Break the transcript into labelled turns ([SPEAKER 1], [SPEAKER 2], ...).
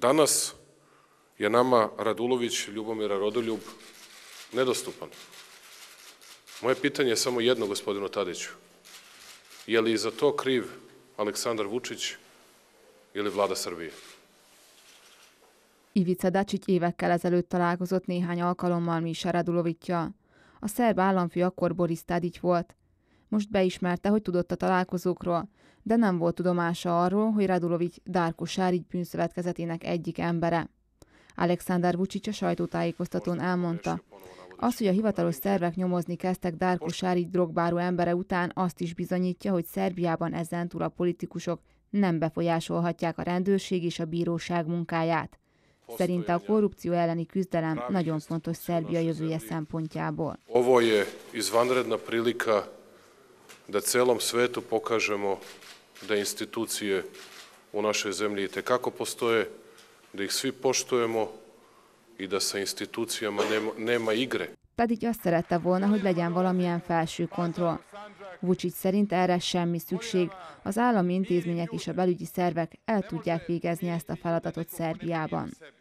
[SPEAKER 1] Danas je nama Radulović Ljubomira Rodoljub nedostupan. Moje pitanje je samo jedno, gospodinu Tadeću. Je li za to kriv Aleksandar Vučić ili vlada Srbije?
[SPEAKER 2] Ivica Dačić évekkel ezelőtt találkozott néhány alkalommal Mísa Radulovicja. A szerb államfő akkor Boris Tadic volt, most beismerte, hogy tudott a találkozókról, de nem volt tudomása arról, hogy Radulovics Dárko Sárigy bűnszövetkezetének egyik embere. Alexander Vucic a sajtótájékoztatón elmondta, az, hogy a hivatalos szervek nyomozni kezdtek Dárko Sárigy drogbáró embere után, azt is bizonyítja, hogy Szerbiában túl a politikusok nem befolyásolhatják a rendőrség és a bíróság munkáját. Szerinte a korrupció elleni küzdelem nagyon fontos Szerbia jövője szempontjából.
[SPEAKER 1] Ovo je izvanredna prilika da celom svetu pokažemo da institucije u našoj zemlji i tekako postoje, da ih svi poštujemo i da sa institucijama nema, nema igre.
[SPEAKER 2] Pedig azt szerette volna, hogy legyen valamilyen felső kontroll. Vucic szerint erre semmi szükség. Az állami intézmények és a belügyi szervek el tudják végezni ezt a feladatot Szerbiában.